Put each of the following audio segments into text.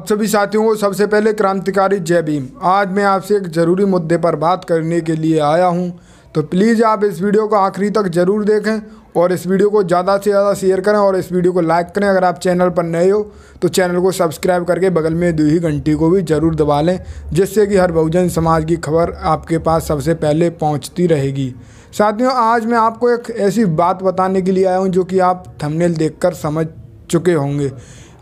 आप सभी साथियों को सबसे पहले क्रांतिकारी जय भीम आज मैं आपसे एक ज़रूरी मुद्दे पर बात करने के लिए आया हूं तो प्लीज़ आप इस वीडियो को आखिरी तक ज़रूर देखें और इस वीडियो को ज़्यादा से ज़्यादा शेयर करें और इस वीडियो को लाइक करें अगर आप चैनल पर नए हो तो चैनल को सब्सक्राइब करके बगल में दो ही घंटी को भी ज़रूर दबा लें जिससे कि हर बहुजन समाज की खबर आपके पास सबसे पहले पहुँचती रहेगी साथियों आज मैं आपको एक ऐसी बात बताने के लिए आया हूँ जो कि आप थमनेल देख समझ चुके होंगे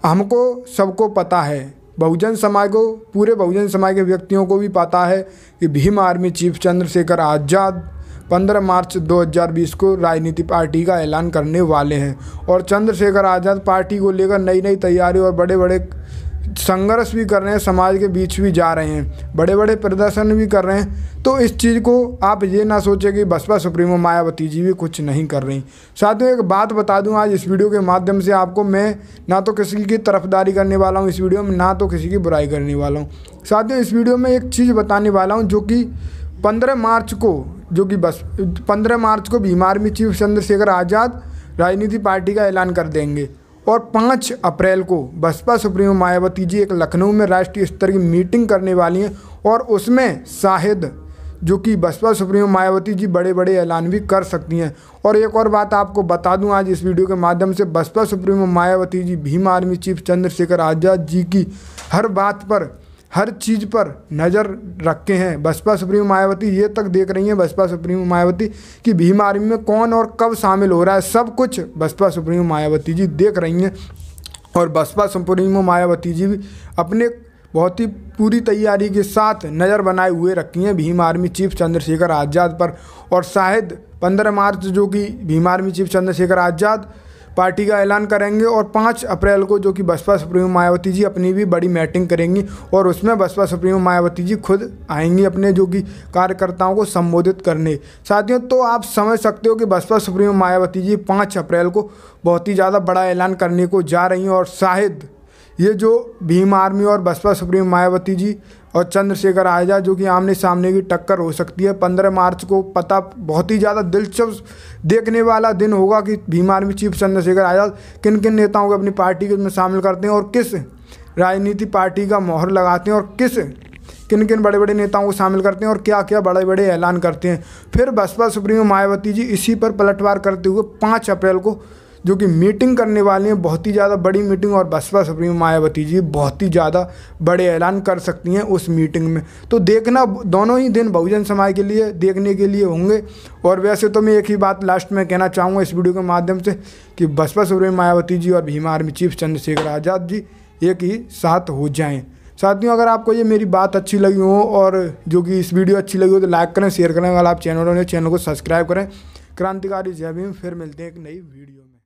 हमको सबको पता है बहुजन समाज को पूरे बहुजन समाज के व्यक्तियों को भी पता है कि भीम आर्मी चीफ चंद्रशेखर आज़ाद 15 मार्च 2020 को राजनीति पार्टी का ऐलान करने वाले हैं और चंद्रशेखर आज़ाद पार्टी को लेकर नई नई तैयारी और बड़े बड़े संघर्ष भी कर रहे हैं समाज के बीच भी जा रहे हैं बड़े बड़े प्रदर्शन भी कर रहे हैं तो इस चीज़ को आप ये ना सोचें कि बसपा सुप्रीमो मायावती जी भी कुछ नहीं कर रही साथियों एक बात बता दूं आज इस वीडियो के माध्यम से आपको मैं ना तो किसी की तरफदारी करने वाला हूँ इस वीडियो में ना तो किसी की बुराई करने वाला हूँ साथियों इस वीडियो में एक चीज़ बताने वाला हूँ जो कि पंद्रह मार्च को जो कि बस पंद्रह मार्च को बीमार में चीफ चंद्रशेखर आज़ाद राजनीति पार्टी का ऐलान कर देंगे और पाँच अप्रैल को बसपा सुप्रीमो मायावती जी एक लखनऊ में राष्ट्रीय स्तर की मीटिंग करने वाली हैं और उसमें शाहिद जो कि बसपा सुप्रीमो मायावती जी बड़े बड़े ऐलान भी कर सकती हैं और एक और बात आपको बता दूं आज इस वीडियो के माध्यम से बसपा supremo Mayawati ji Bhim army chief Chandrashekhar Azad ji की हर बात पर हर चीज़ पर नज़र रखे हैं बसपा सुप्रीमो मायावती ये तक देख रही हैं बसपा सुप्रीमो मायावती कि भीम आर्मी में कौन और कब शामिल हो रहा है सब कुछ बसपा सुप्रीमो मायावती जी देख रही हैं और बसपा सुप्रीमो मायावती जी भी अपने बहुत ही पूरी तैयारी के साथ नज़र बनाए हुए रखी हैं भीम आर्मी चीफ चंद्रशेखर आज़ाद पर और शायद पंद्रह मार्च जो कि Bhim army chief Chandrashekhar Azad party का ऐलान करेंगे और पाँच अप्रैल को जो कि बसपा सुप्रीमो मायावती जी अपनी भी बड़ी मीटिंग करेंगी और उसमें बसपा सुप्रीमो मायावती जी खुद आएंगी अपने जो कि कार्यकर्ताओं को संबोधित करने साथियों तो आप समझ सकते हो कि बसपा सुप्रीमो मायावती जी पाँच अप्रैल को बहुत ही ज़्यादा बड़ा ऐलान करने को जा रही हैं और शायद ये जो भीम आर्मी और बसपा सुप्रीम मायावती जी और चंद्रशेखर आजाद जो कि आमने सामने की टक्कर हो सकती है पंद्रह मार्च को पता बहुत ही ज़्यादा दिलचस्प देखने वाला दिन होगा कि भीम आर्मी चीफ चंद्रशेखर आज़ाद किन किन नेताओं को अपनी पार्टी के में शामिल करते हैं और किस राजनीति पार्टी का मोहर लगाते हैं और किस किन किन बड़े बड़े नेताओं को शामिल करते हैं और क्या क्या बड़े बड़े ऐलान करते हैं फिर बसपा सुप्रीमो मायावती जी इसी पर पलटवार करते हुए पाँच अप्रैल को जो कि मीटिंग करने वाली हैं बहुत ही ज़्यादा बड़ी मीटिंग और बसपा सुप्रीमो मायावती जी बहुत ही ज़्यादा बड़े ऐलान कर सकती हैं उस मीटिंग में तो देखना दोनों ही दिन बहुजन समाज के लिए देखने के लिए होंगे और वैसे तो मैं एक ही बात लास्ट में कहना चाहूँगा इस वीडियो के माध्यम से कि बसपा सुप्रीमो मायावती जी और भीमा आर्मी चीफ चंद्रशेखर आज़ाद जी एक ही साथ हो जाएँ साथियों अगर आपको ये मेरी बात अच्छी लगी हो और जो कि इस वीडियो अच्छी लगी हो तो लाइक करें शेयर करें अगर आप चैनल चैनल को सब्सक्राइब करें क्रांतिकारी जय भीम फिर मिलते हैं एक नई वीडियो में